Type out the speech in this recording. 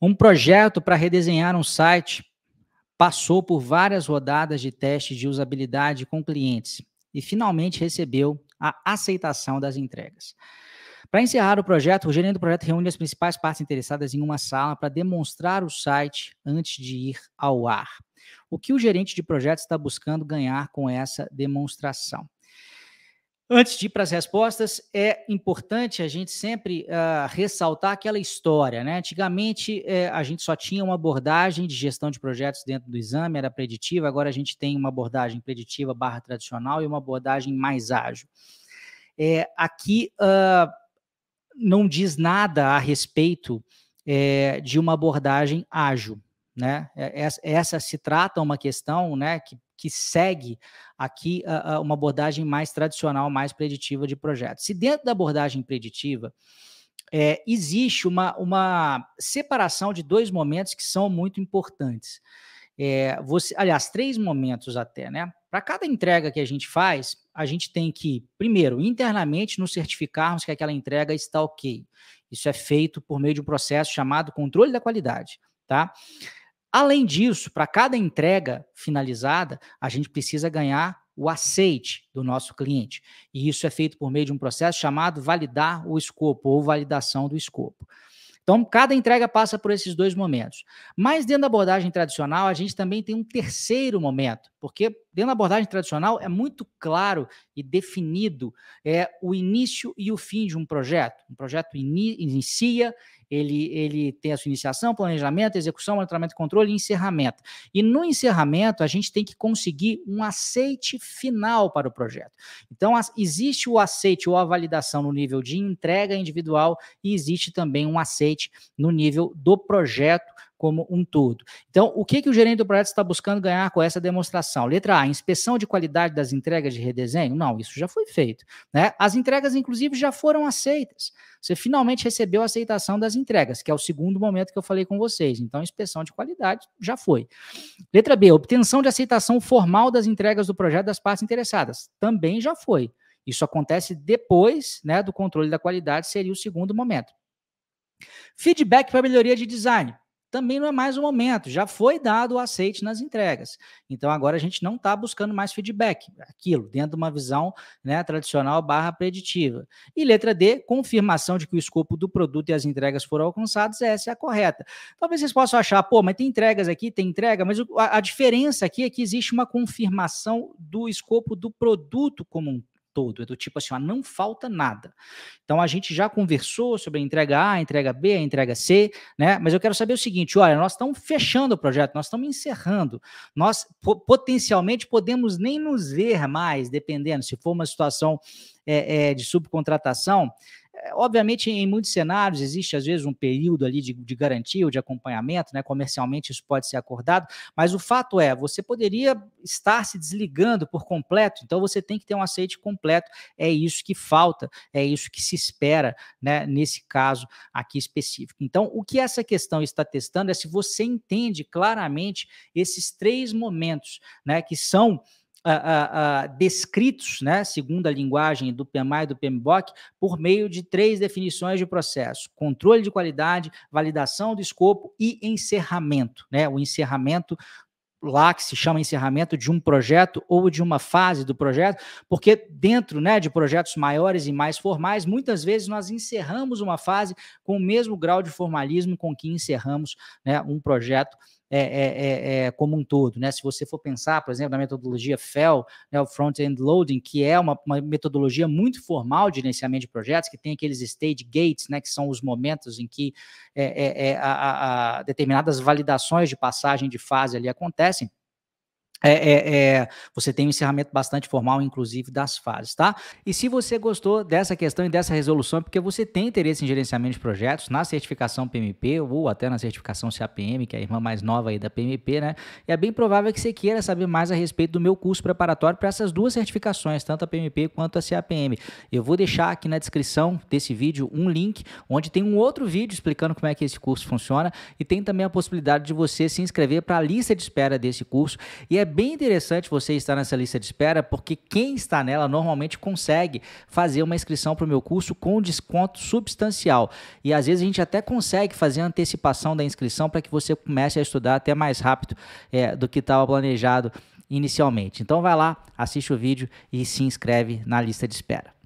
Um projeto para redesenhar um site passou por várias rodadas de teste de usabilidade com clientes e finalmente recebeu a aceitação das entregas. Para encerrar o projeto, o gerente do projeto reúne as principais partes interessadas em uma sala para demonstrar o site antes de ir ao ar. O que o gerente de projeto está buscando ganhar com essa demonstração? Antes de ir para as respostas, é importante a gente sempre uh, ressaltar aquela história, né? Antigamente eh, a gente só tinha uma abordagem de gestão de projetos dentro do exame, era preditiva, agora a gente tem uma abordagem preditiva barra tradicional e uma abordagem mais ágil. É, aqui uh, não diz nada a respeito é, de uma abordagem ágil. Né? É, essa, se trata uma questão né, que, que segue aqui uma abordagem mais tradicional, mais preditiva de projetos. Se dentro da abordagem preditiva é, existe uma, uma separação de dois momentos que são muito importantes. É, você, aliás, três momentos até, né? Para cada entrega que a gente faz, a gente tem que, primeiro, internamente nos certificarmos que aquela entrega está ok. Isso é feito por meio de um processo chamado controle da qualidade, tá? Além disso, para cada entrega finalizada, a gente precisa ganhar o aceite do nosso cliente. E isso é feito por meio de um processo chamado validar o escopo ou validação do escopo. Então, cada entrega passa por esses dois momentos. Mas dentro da abordagem tradicional, a gente também tem um terceiro momento, porque dentro da abordagem tradicional é muito claro e definido é, o início e o fim de um projeto. Um projeto in inicia ele, ele tem a sua iniciação, planejamento, execução, monitoramento, controle e encerramento. E no encerramento, a gente tem que conseguir um aceite final para o projeto. Então, existe o aceite ou a validação no nível de entrega individual e existe também um aceite no nível do projeto como um todo. Então, o que, que o gerente do projeto está buscando ganhar com essa demonstração? Letra A, inspeção de qualidade das entregas de redesenho? Não, isso já foi feito. Né? As entregas, inclusive, já foram aceitas. Você finalmente recebeu a aceitação das entregas, que é o segundo momento que eu falei com vocês. Então, inspeção de qualidade já foi. Letra B, obtenção de aceitação formal das entregas do projeto das partes interessadas. Também já foi. Isso acontece depois né, do controle da qualidade, seria o segundo momento. Feedback para melhoria de design também não é mais o momento, já foi dado o aceite nas entregas. Então agora a gente não está buscando mais feedback, aquilo, dentro de uma visão né, tradicional barra preditiva. E letra D, confirmação de que o escopo do produto e as entregas foram alcançados, essa é a correta. Talvez vocês possam achar, pô, mas tem entregas aqui, tem entrega, mas a, a diferença aqui é que existe uma confirmação do escopo do produto como um todo. É do tipo assim, ó, não falta nada. Então a gente já conversou sobre a entrega A, a entrega B, a entrega C, né? Mas eu quero saber o seguinte: olha, nós estamos fechando o projeto, nós estamos encerrando. Nós potencialmente podemos nem nos ver mais, dependendo, se for uma situação é, é, de subcontratação, é, obviamente, em muitos cenários, existe às vezes um período ali de, de, garantia ou de acompanhamento, né? Comercialmente, isso pode ser acordado, mas o fato é, você poderia estar se desligando por completo, então você tem que ter um aceite completo. É isso que falta, é isso que se espera, né? Nesse caso aqui específico. Então, o que essa questão está testando é se você entende claramente esses três momentos, né? Que são descritos, né, segundo a linguagem do PMI e do PMBOK, por meio de três definições de processo: controle de qualidade, validação do escopo e encerramento. Né, o encerramento lá que se chama encerramento de um projeto ou de uma fase do projeto, porque dentro né, de projetos maiores e mais formais, muitas vezes nós encerramos uma fase com o mesmo grau de formalismo com que encerramos né, um projeto é, é, é, é, como um todo. Né? Se você for pensar, por exemplo, na metodologia FEL, né, o Front-End Loading, que é uma, uma, metodologia muito formal de gerenciamento de projetos, que tem aqueles stage gates, né, que são os momentos em que é, é, é a, a, a determinadas validações de passagem de fase ali acontecem. É, é, é, você tem um encerramento bastante formal, inclusive das fases, tá? E se você gostou dessa questão e dessa resolução, é porque você tem interesse em gerenciamento de projetos na certificação PMP ou até na certificação CAPM, que é a irmã mais nova aí da PMP, né? E é bem provável que você queira saber mais a respeito do meu curso preparatório para essas duas certificações, tanto a PMP quanto a CAPM. Eu vou deixar aqui na descrição desse vídeo um link onde tem um outro vídeo explicando como é que esse curso funciona e tem também a possibilidade de você se inscrever para a lista de espera desse curso. E é bem interessante você estar nessa lista de espera, porque quem está nela normalmente consegue fazer uma inscrição para o meu curso com desconto substancial. E às vezes a gente até consegue fazer antecipação da inscrição para que você comece a estudar até mais rápido é, do que estava planejado inicialmente. Então vai lá, assiste o vídeo e se inscreve na lista de espera.